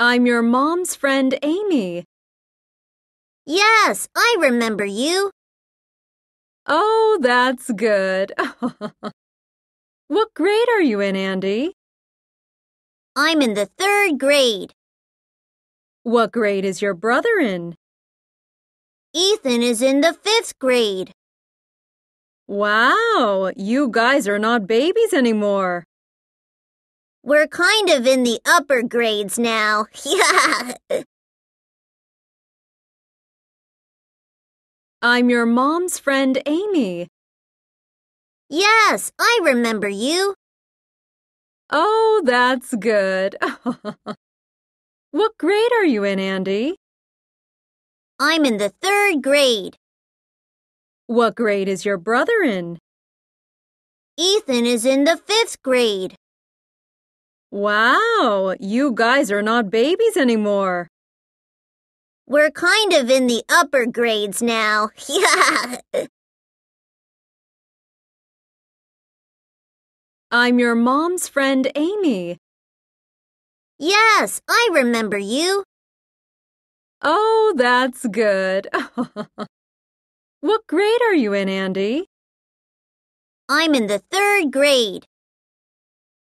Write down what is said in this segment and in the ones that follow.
I'm your mom's friend, Amy. Yes, I remember you. Oh, that's good. what grade are you in, Andy? I'm in the third grade. What grade is your brother in? Ethan is in the fifth grade. Wow, you guys are not babies anymore. We're kind of in the upper grades now. Yeah. I'm your mom's friend, Amy. Yes, I remember you. Oh, that's good. what grade are you in, Andy? I'm in the third grade. What grade is your brother in? Ethan is in the fifth grade. Wow, you guys are not babies anymore. We're kind of in the upper grades now. Yeah. I'm your mom's friend, Amy. Yes, I remember you. Oh, that's good. what grade are you in, Andy? I'm in the third grade.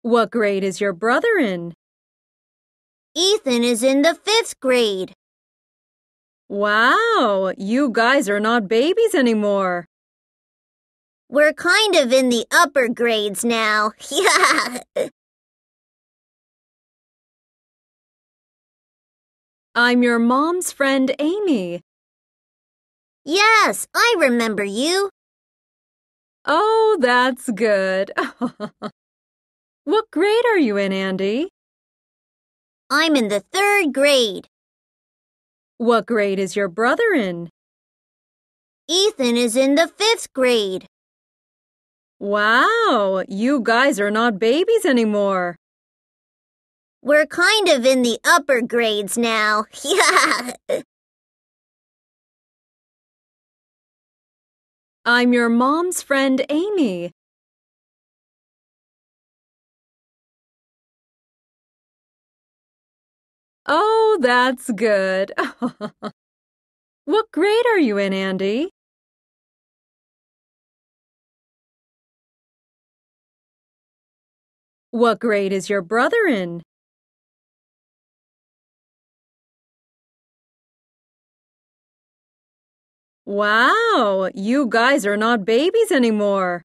What grade is your brother in? Ethan is in the fifth grade. Wow, you guys are not babies anymore. We're kind of in the upper grades now. I'm your mom's friend, Amy. Yes, I remember you. Oh, that's good. What grade are you in, Andy? I'm in the third grade. What grade is your brother in? Ethan is in the fifth grade. Wow, you guys are not babies anymore. We're kind of in the upper grades now. I'm your mom's friend, Amy. Oh, that's good. what grade are you in, Andy? What grade is your brother in? Wow, you guys are not babies anymore.